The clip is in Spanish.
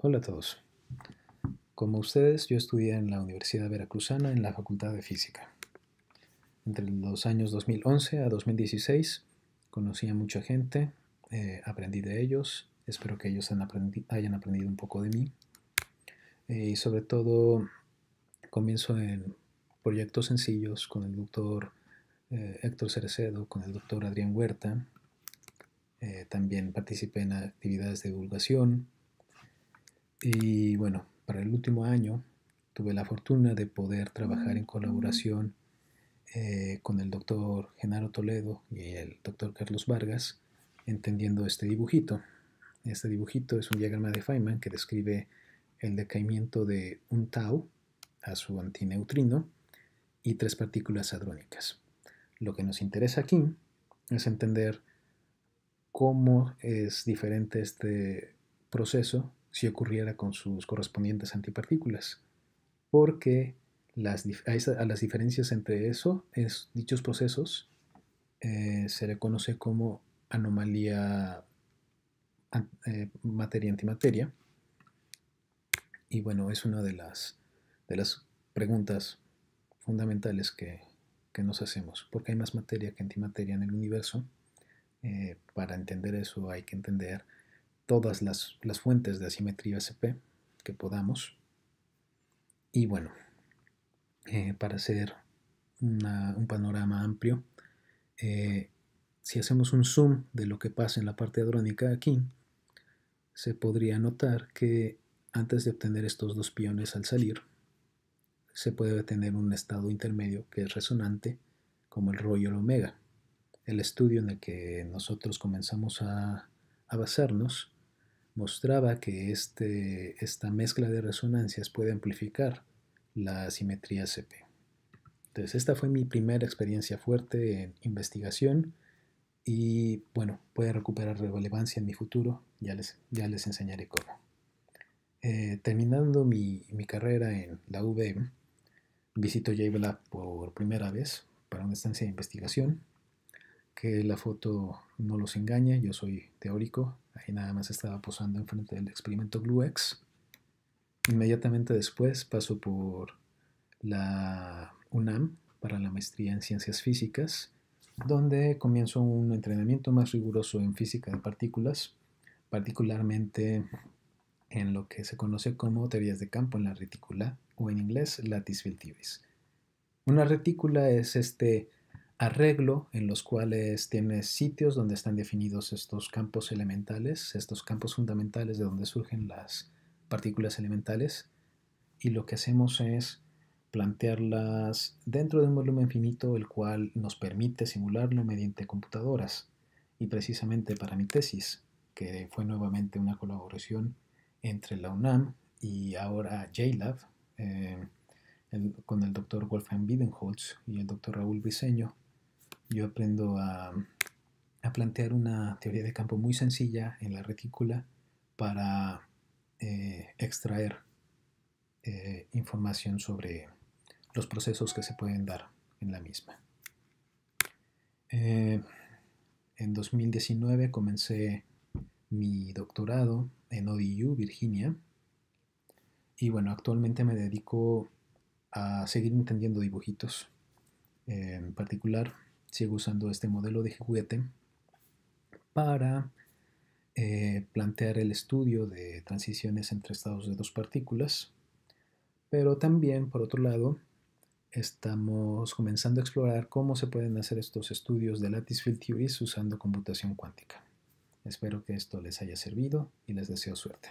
Hola a todos. Como ustedes, yo estudié en la Universidad Veracruzana en la Facultad de Física. Entre los años 2011 a 2016 conocí a mucha gente, eh, aprendí de ellos, espero que ellos hayan aprendido un poco de mí eh, y sobre todo comienzo en proyectos sencillos con el doctor eh, Héctor Cerecedo, con el doctor Adrián Huerta. también participé en actividades de divulgación y bueno, para el último año tuve la fortuna de poder trabajar en colaboración eh, con el doctor Genaro Toledo y el doctor Carlos Vargas, entendiendo este dibujito. Este dibujito es un diagrama de Feynman que describe el decaimiento de un tau a su antineutrino y tres partículas hadrónicas. Lo que nos interesa aquí es entender cómo es diferente este proceso si ocurriera con sus correspondientes antipartículas, porque las, a, las diferencias entre eso, es, dichos procesos, eh, se le conoce como anomalía eh, materia-antimateria. Y bueno, es una de las, de las preguntas fundamentales que, nos hacemos, porque hay más materia que antimateria en el universo. Eh, para entender eso hay que entender todas las, fuentes de asimetría SP que podamos. Y bueno, eh, para hacer un panorama amplio, eh, si hacemos un zoom de lo que pasa en la parte adrónica aquí, se podría notar que antes de obtener estos dos piones al salir, se puede obtener un estado intermedio que es resonante, como el rollo el omega. El estudio en el que nosotros comenzamos a basarnos mostraba que este, esta mezcla de resonancias puede amplificar la simetría CP. Entonces, esta fue mi primera experiencia fuerte en investigación y, bueno, puede recuperar relevancia en mi futuro, ya les, ya les enseñaré cómo. Eh, terminando mi, carrera en la UVM, visito JBLab por primera vez para una estancia de investigación que la foto no los engaña, yo soy teórico, ahí nada más estaba posando enfrente del experimento GlueX. Inmediatamente después paso por la UNAM para la maestría en ciencias físicas, donde comienzo un entrenamiento más riguroso en física de partículas, particularmente en lo que se conoce como teorías de campo en la retícula, o en inglés, lattice field theories. Una retícula es este arreglo en los cuales tienes sitios donde están definidos estos campos elementales, estos campos fundamentales de donde surgen las partículas elementales, y lo que hacemos es plantearlas dentro de un volumen finito, el cual nos permite simularlo mediante computadoras. Y precisamente para mi tesis, que fue nuevamente una colaboración entre la UNAM y ahora JLab, eh, con el doctor Wolfgang Bidenholz y el doctor Raúl Briseño, yo aprendo a, plantear una teoría de campo muy sencilla en la retícula para eh, extraer eh, información sobre los procesos que se pueden dar en la misma. Eh, en 2019 comencé mi doctorado en ODU, Virginia, y bueno, actualmente me dedico a seguir entendiendo dibujitos, en particular sigo usando este modelo de juguete para eh, plantear el estudio de transiciones entre estados de dos partículas, pero también, por otro lado, estamos comenzando a explorar cómo se pueden hacer estos estudios de lattice field theories usando computación cuántica. Espero que esto les haya servido y les deseo suerte.